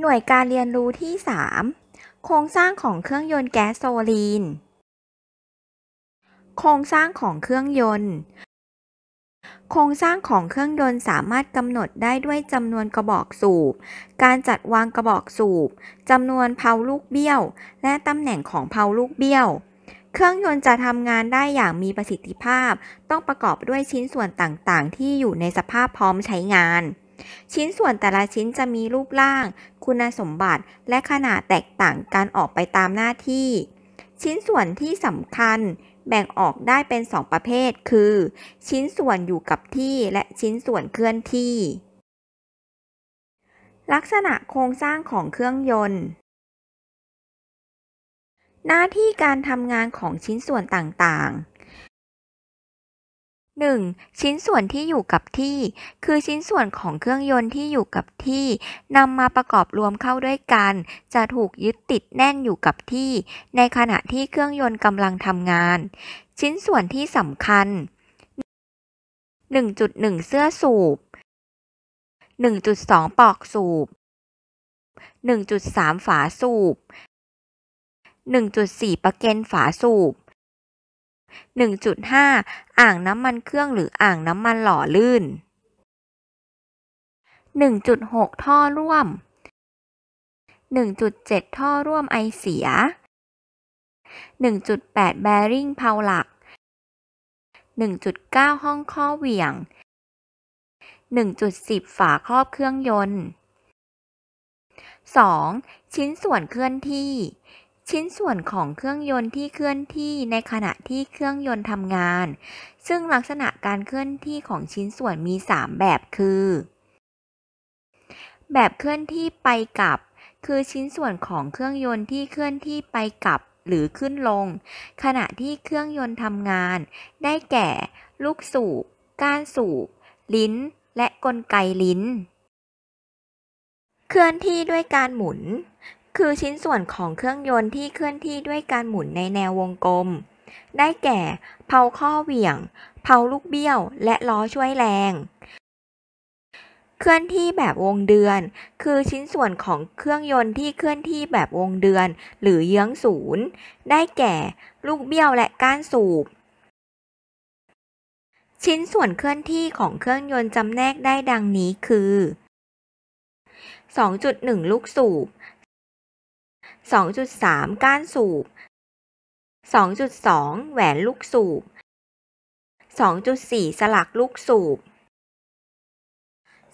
หน่วยการเรียนรู้ที่3โครงสร้างของเครื่องยนต์แก๊สโซลีน โครงสร้างของเครื่องยนต์ โครงสร้างของเครื่องยนต์สามารถกำหนดได้ด้วยจำนวนกระบอกสูบ การจัดวางกระบอกสูบจำนวนเพลาลูกเบี้ยว และตำแหน่งของเพลาลูกเบี้ยว เครื่องยนต์จะทำงานได้อย่างมีประสิทธิภาพต้องประกอบด้วยชิ้นส่วนต่าง ๆ ที่อยู่ในสภาพพร้อมใช้งานชิ้นส่วนแต่ละชิ้นจะมีรูปร่าง คุณสมบัติ และขนาดแตกต่างกันออกไปตามหน้าที่ ชิ้นส่วนที่สำคัญแบ่งออกได้เป็น 2 ประเภท คือ ชิ้นส่วนอยู่กับที่และชิ้นส่วนเคลื่อนที่ ลักษณะโครงสร้างของเครื่องยนต์ หน้าที่การทำงานของชิ้นส่วนต่างๆ 1. ชิ้นส่วนที่อยู่กับที่ คือชิ้นส่วนของเครื่องยนต์ที่อยู่กับที่นำมาประกอบรวมเข้าด้วยกัน จะถูกยึดติดแน่นอยู่กับที่ ในขณะที่เครื่องยนต์กำลังทำงาน ชิ้นส่วนที่สำคัญ 1.1 เสื้อสูบ1.2 ปอกสูบ 1.3 ฝาสูบ1.4ประเกนฝาสูบ1.5 อ่างน้ำมันเครื่องหรืออ่างน้ำมันหล่อลื่น 1.6 ท่อร่วม 1.7 ท่อร่วมไอเสีย 1.8 แบริ่งเพาหลัก 1.9 ห้องข้อเหวี่ยง 1.10ฝาครอบเครื่องยนต์ 2. ชิ้นส่วนเคลื่อนที่ชิ้นส่วนของเครื่องยนต์ที่เคลื่อนที่ในขณะที่เครื่องยนต์ทำงาน ซึ่งลักษณะการเคลื่อนที่ของชิ้นส่วนมี 3 แบบคือ แบบเคลื่อนที่ไปกลับ คือชิ้นส่วนของเครื่องยนต์ที่เคลื่อนที่ไปกลับหรือขึ้นลง ขณะที่เครื่องยนต์ทำงาน ได้แก่ ลูกสูบก้านสูบ ลิ้น และกลไกลิ้น เคลื่อนที่ด้วยการหมุนคือชิ้นส่วนของเครื่องยนต์ที่เคลื่อนที่ด้วยการหมุนในแนววงกลม ได้แก่ เพาข้อเหวี่ยง เพาลูกเบี้ยวและล้อช่วยแรง เคลื่อนที่แบบวงเดือน คือชิ้นส่วนของเครื่องยนต์ที่เคลื่อนที่แบบวงเดือน หรือเยื้องศูนย์ได้แก่ ลูกเบี้ยวและก้านสูบ ชิ้นส่วนเคลื่อนที่ของเครื่องยนต์จำแนกได้ดังนี้ คือ 2.1 ลูกสูบ2.3 ก้านสูบ 2.2 แหวนลูกสูบ 2.4 สลักลูกสูบ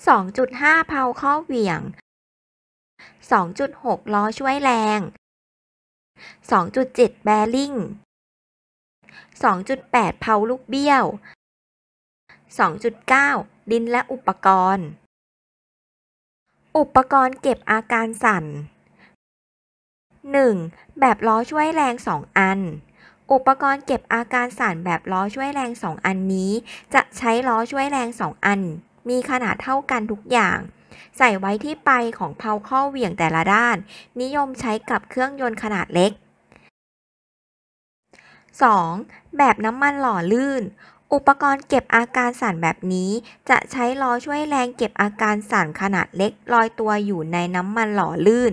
2.5 เพาข้อเหวี่ยง 2.6 ล้อช่วยแรง 2.7 แบริ่ง 2.8 เพาลูกเบี้ยว 2.9 ดินและอุปกรณ์ อุปกรณ์เก็บอาการสั่น 1. แบบล้อช่วยแรง 2 อัน อุปกรณ์เก็บอาการสั่นแบบล้อช่วยแรง 2 อันนี้ จะใช้ล้อช่วยแรง 2 อัน มีขนาดเท่ากันทุกอย่าง ใส่ไว้ที่ไปของเพาข้อเหวี่ยงแต่ละด้านนิยมใช้กับเครื่องยนต์ขนาดเล็ก 2. แบบน้ำมันหล่อลื่นอุปกรณ์เก็บอาการสั่นแบบนี้ จะใช้ล้อช่วยแรงเก็บอาการสั่นขนาดเล็กลอยตัวอยู่ในน้ำมันหล่อลื่น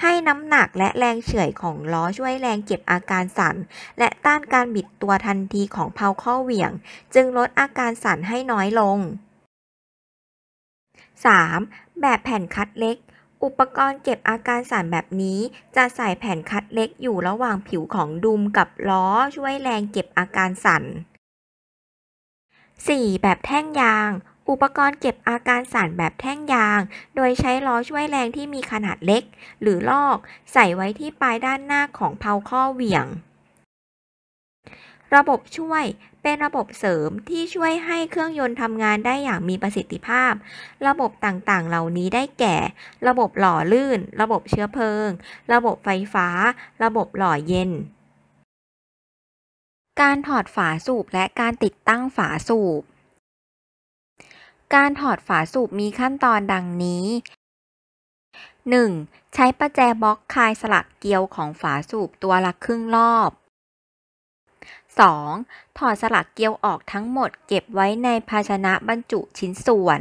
ให้น้ำหนักและแรงเฉื่อยของล้อช่วยแรงเก็บอาการสั่นและต้านการบิดตัวทันทีของเพลาข้อเหวี่ยง จึงลดอาการสั่นให้น้อยลง 3. แบบแผ่นคัดเล็ก อุปกรณ์เก็บอาการสั่นแบบนี้ จะใส่แผ่นคัดเล็กอยู่ระหว่างผิวของดุมกับล้อช่วยแรงเก็บอาการสั่น 4. แบบแท่งยาง อุปกรณ์เก็บอาการสั่นแบบแท่งยาง โดยใช้ล้อช่วยแรงที่มีขนาดเล็ก หรือลอก ใส่ไว้ที่ปลายด้านหน้าของเพลาข้อเหวี่ยง ระบบช่วยเป็นระบบเสริมที่ช่วยให้เครื่องยนต์ทำงานได้อย่างมีประสิทธิภาพ ระบบต่างๆ เหล่านี้ได้แก่ ระบบหล่อลื่น ระบบเชื้อเพลิง ระบบไฟฟ้า ระบบหล่อเย็นการถอดฝาสูบและการติดตั้งฝาสูบ การถอดฝาสูบมีขั้นตอนดังนี้ 1. ใช้ประแจบล็อกคลายสลักเกลียวของฝาสูบตัวละครึ่งรอบ 2. ถอดสลักเกลียวออกทั้งหมดเก็บไว้ในภาชนะบรรจุชิ้นส่วน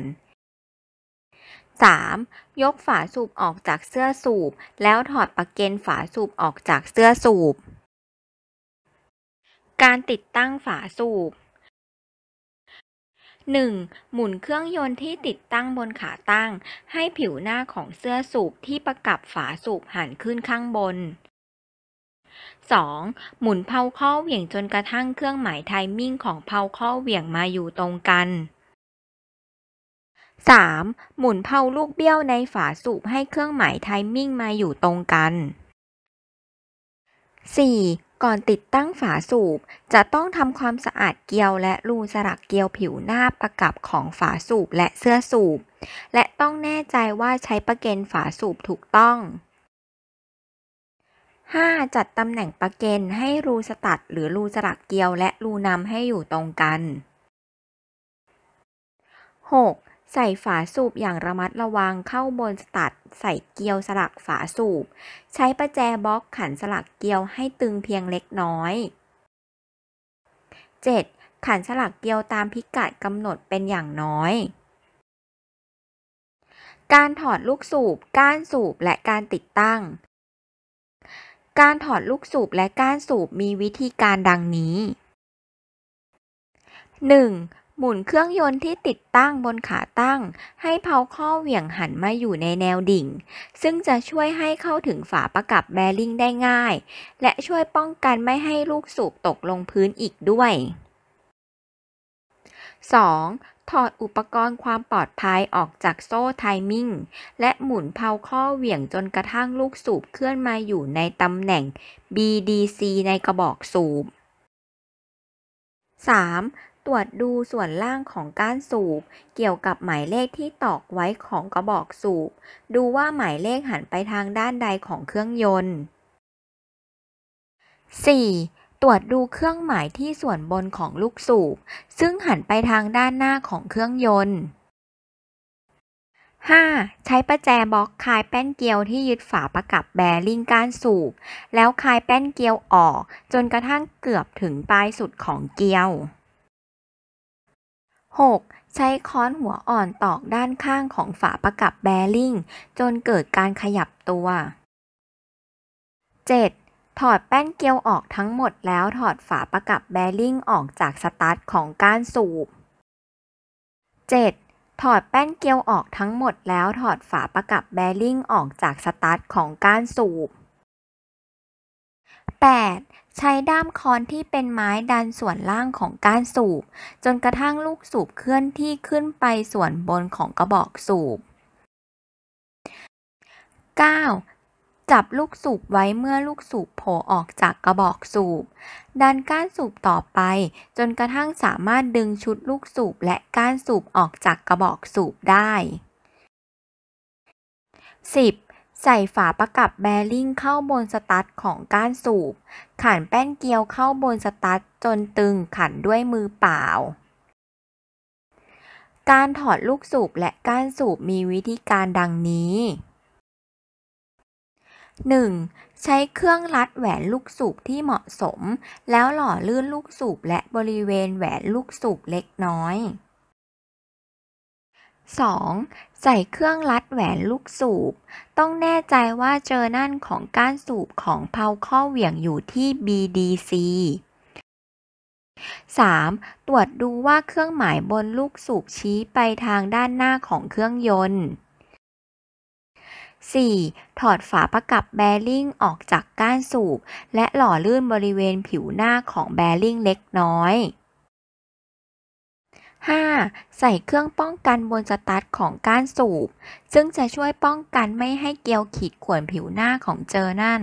3. ยกฝาสูบออกจากเสื้อสูบ แล้วถอดปะเกนฝาสูบออกจากเสื้อสูบการติดตั้งฝาสูบ 1. หมุนเครื่องยนต์ที่ติดตั้งบนขาตั้งให้ผิวหน้าของเสื้อสูบที่ประกับฝาสูบหันขึ้นข้างบน 2. หมุนเพลาข้อเหวี่ยงจนกระทั่งเครื่องหมายไทมิ่งของเพลาข้อเหวี่ยงมาอยู่ตรงกัน 3. หมุนเพลาลูกเบี้ยวในฝาสูบให้เครื่องหมายไทมิ่งมาอยู่ตรงกัน 4. ก่อนติดตั้งฝาสูบจะต้องทำความสะอาดเกลียวและรูสลักเกลียวผิวหน้าประกับของฝาสูบและเสื้อสูบ และต้องแน่ใจว่าใช้ประเกนฝาสูบถูกต้อง 5. จัดตำแหน่งประเกนให้รูสตัดหรือรูสลักเกลียวและรูนำให้อยู่ตรงกัน 6. ใส่ฝาสูบอย่างระมัดระวังเข้าบนสตัด ใส่เกลียวสลักฝาสูบ ใช้ประแจบล็อกขันสลักเกลียวให้ตึงเพียงเล็กน้อย 7. ขันสลักเกลียวตามพิกัดกำหนดเป็นอย่างน้อย การถอดลูกสูบก้านสูบและการติดตั้ง การถอดลูกสูบและก้านสูบมีวิธีการดังนี้ 1. หมุนเครื่องยนต์ที่ติดตั้งบนขาตั้งให้เพาข้อเหวี่ยงหันมาอยู่ในแนวดิ่ง ซึ่งจะช่วยให้เข้าถึงฝาประกับแบริ่งได้ง่าย และช่วยป้องกันไม่ให้ลูกสูบตกลงพื้นอีกด้วย 2. ถอดอุปกรณ์ความปลอดภัยออกจากโซ่ไทมิ่งและหมุนเพาข้อเหวี่ยงจนกระทั่งลูกสูบเคลื่อนมาอยู่ในตำแหน่ง BDC ในกระบอกสูบ 3. ตรวจดูส่วนล่างของก้านสูบ เกี่ยวกับหมายเลขที่ตอกไว้ของกระบอกสูบดูว่าหมายเลขหันไปทางด้านใดของเครื่องยนต์ 4. ตรวจดูเครื่องหมายที่ส่วนบนของลูกสูบซึ่งหันไปทางด้านหน้าของเครื่องยนต์ 5. ใช้ประแจบล็อกคลายแป้นเกลียวที่ยึดฝาประกับแบริ่งก้านสูบแล้วคลายแป้นเกลียวออกจนกระทั่งเกือบถึงปลายสุดของเกลียว 6. ใช้ค้อนหัวอ่อนตอกด้านข้างของฝาประกับแบริ่งจนเกิดการขยับตัว 7. ถอดแป้นเกลียวออกทั้งหมดแล้วถอดฝาประกับแบริ่งออกจากสตาร์ทของก้านสูบ 7. ถอดแป้นเกลียวออกทั้งหมดแล้วถอดฝาประกับแบริ่งออกจากสตาร์ทของก้านสูบ 8. ใช้ด้ามค้อนที่เป็นไม้ดันส่วนล่างของก้านสูบ จนกระทั่งลูกสูบเคลื่อนที่ขึ้นไปส่วนบนของกระบอกสูบ 9. จับลูกสูบไว้เมื่อลูกสูบโผล่ออกจากกระบอกสูบ ดันก้านสูบต่อไปจนกระทั่งสามารถดึงชุดลูกสูบและก้านสูบออกจากกระบอกสูบได้ 10. ใส่ฝาประกับแบริ่งเข้าบนสตั๊ดของก้านสูบ ขันแป้นเกลียวเข้าบนสตั๊ดจนตึงขันด้วยมือเปล่า การถอดลูกสูบและก้านสูบมีวิธีการดังนี้ 1. ใช้เครื่องรัดแหวนลูกสูบที่เหมาะสม แล้วหล่อลื่นลูกสูบและบริเวณแหวนลูกสูบเล็กน้อย 2. ใส่เครื่องรัดแหวนลูกสูบ ต้องแน่ใจว่าเจอนั่นของก้านสูบของเพาข้อเหวี่ยงอยู่ที่ BDC 3. ตรวจดูว่าเครื่องหมายบนลูกสูบชี้ไปทางด้านหน้าของเครื่องยนต์ 4. ถอดฝาประกับแบริ่งออกจากก้านสูบ และหล่อลื่นบริเวณผิวหน้าของแบริ่งเล็กน้อย 5. ใส่เครื่องป้องกันบนสตาร์ทของก้านสูบ ซึ่งจะช่วยป้องกันไม่ให้เกลียวขีดข่วนผิวหน้าของเจอนั่น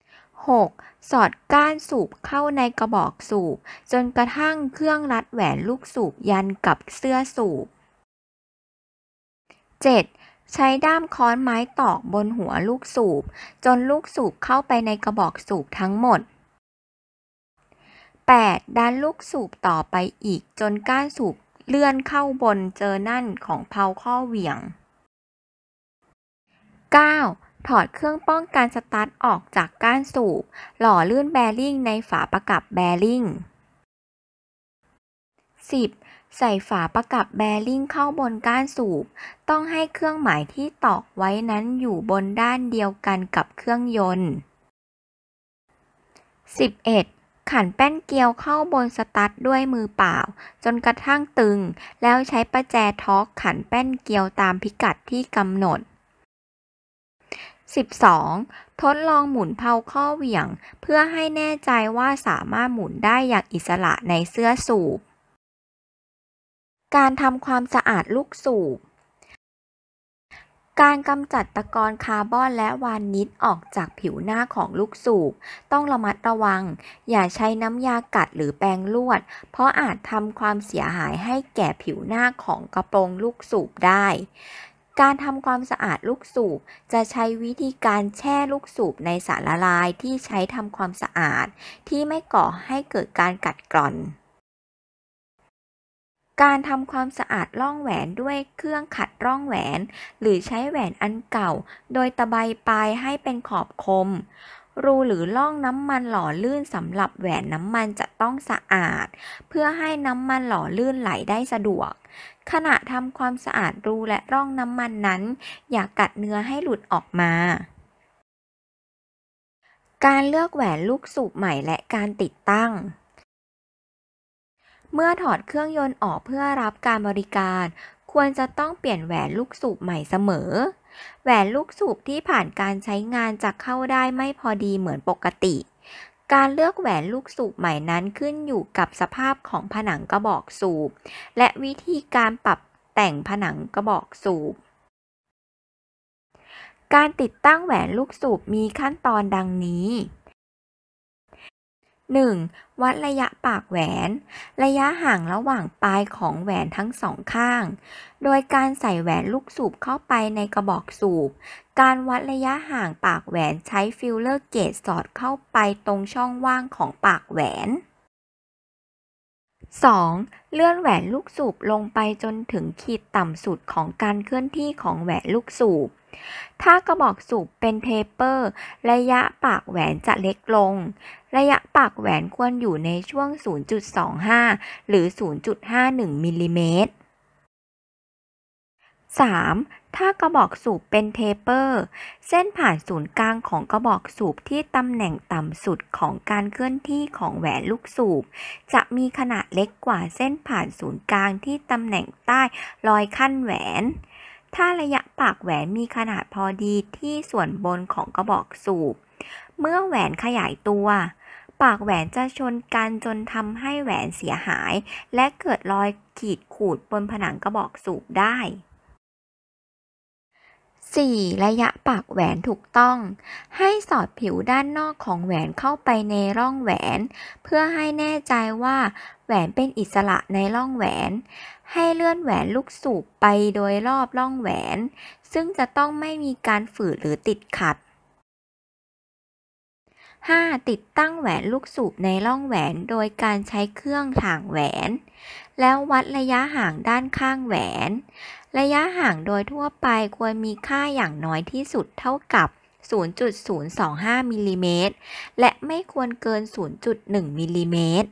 6. สอดก้านสูบเข้าในกระบอกสูบจนกระทั่งเครื่องรัดแหวนลูกสูบยันกับเสื้อสูบ 7. ใช้ด้ามค้อนไม้ตอกบนหัวลูกสูบ จนลูกสูบเข้าไปในกระบอกสูบทั้งหมด 8. ดันลูกสูบต่อไปอีกจนก้านสูบเลื่อนเข้าบนเจอนั่นของเพลาข้อเหวี่ยง 9. ถอดเครื่องป้องกันสตาร์ทออกจากก้านสูบหล่อลื่นแบริ่งในฝาประกับแบริ่ง 10. ใส่ฝาประกับแบริ่งเข้าบนก้านสูบ ต้องให้เครื่องหมายที่ตอกไว้นั้นอยู่บนด้านเดียวกันกับเครื่องยนต์ 11. ขันแป้นเกลียวเข้าบนสตัดด้วยมือเปล่า จนกระทั่งตึงแล้วใช้ประแจท็อกขันแป้นเกลียวตามพิกัดที่กำหนด 12. ทดลองหมุนเพลาข้อเหวี่ยง เพื่อให้แน่ใจว่าสามารถหมุนได้อย่างอิสระในเสื้อสูบ การทำความสะอาดลูกสูบการกำจัดตะกอนคาร์บอนและวานิชออกจากผิวหน้าของลูกสูบ ต้องระมัดระวัง อย่าใช้น้ำยากัดหรือแปรงลวด เพราะอาจทำความเสียหายให้แก่ผิวหน้าของกระโปรงลูกสูบได้ การทำความสะอาดลูกสูบ จะใช้วิธีการแช่ลูกสูบในสารละลายที่ใช้ทำความสะอาด ที่ไม่ก่อให้เกิดการกัดกร่อนการทำความสะอาดร่องแหวนด้วยเครื่องขัดร่องแหวน หรือใช้แหวนอันเก่า โดยตะไบปลายให้เป็นขอบคม รูหรือร่องน้ำมันหล่อลื่นสำหรับแหวนน้ำมันจะต้องสะอาด เพื่อให้น้ำมันหล่อลื่นไหลได้สะดวก ขณะทำความสะอาดรูและร่องน้ำมันนั้น อย่ากัดเนื้อให้หลุดออกมา การเลือกแหวนลูกสูบใหม่และการติดตั้งเมื่อถอดเครื่องยนต์ออกเพื่อรับการบริการ ควรจะต้องเปลี่ยนแหวนลูกสูบใหม่เสมอ แหวนลูกสูบที่ผ่านการใช้งานจะเข้าได้ไม่พอดีเหมือนปกติ การเลือกแหวนลูกสูบใหม่นั้นขึ้นอยู่กับสภาพของผนังกระบอกสูบ และวิธีการปรับแต่งผนังกระบอกสูบ การติดตั้งแหวนลูกสูบมีขั้นตอนดังนี้ 1. วัดระยะปากแหวน ระยะห่างระหว่างปลายของแหวนทั้งสองข้าง โดยการใส่แหวนลูกสูบเข้าไปในกระบอกสูบ การวัดระยะห่างปากแหวนใช้ฟิลเลอร์เกจสอดเข้าไปตรงช่องว่างของปากแหวน 2. เลื่อนแหวนลูกสูบลงไปจนถึงขีดต่ำสุดของการเคลื่อนที่ของแหวนลูกสูบถ้ากระบอกสูบเป็นเทเปอร์ระยะปากแหวนจะเล็กลง ระยะปากแหวนควรอยู่ในช่วง 0.25 หรือ0.51มิลลิเมตร 3. ถ้ากระบอกสูบเป็นเทเปอร์เส้นผ่านศูนย์กลางของกระบอกสูบที่ตำแหน่งต่ำสุดของการเคลื่อนที่ของแหวนลูกสูบ จะมีขนาดเล็กกว่าเส้นผ่านศูนย์กลางที่ตำแหน่งใต้รอยขั้นแหวนถ้าระยะปากแหวนมีขนาดพอดีที่ส่วนบนของกระบอกสูบ เมื่อแหวนขยายตัว ปากแหวนจะชนกันจนทำให้แหวนเสียหาย และเกิดรอยขีดขูดบนผนังกระบอกสูบได้ 4. ระยะปากแหวนถูกต้อง ให้สอดผิวด้านนอกของแหวนเข้าไปในร่องแหวน เพื่อให้แน่ใจว่าแหวนเป็นอิสระในร่องแหวนให้เลื่อนแหวนลูกสูบไปโดยรอบร่องแหวน ซึ่งจะต้องไม่มีการฝืดหรือติดขัด 5. ติดตั้งแหวนลูกสูบในร่องแหวนโดยการใช้เครื่องถ่างแหวน แล้ววัดระยะห่างด้านข้างแหวน ระยะห่างโดยทั่วไปควรมีค่าอย่างน้อยที่สุดเท่ากับ 0.025มิลลิเมตรและไม่ควรเกิน 0.1มิลลิเมตร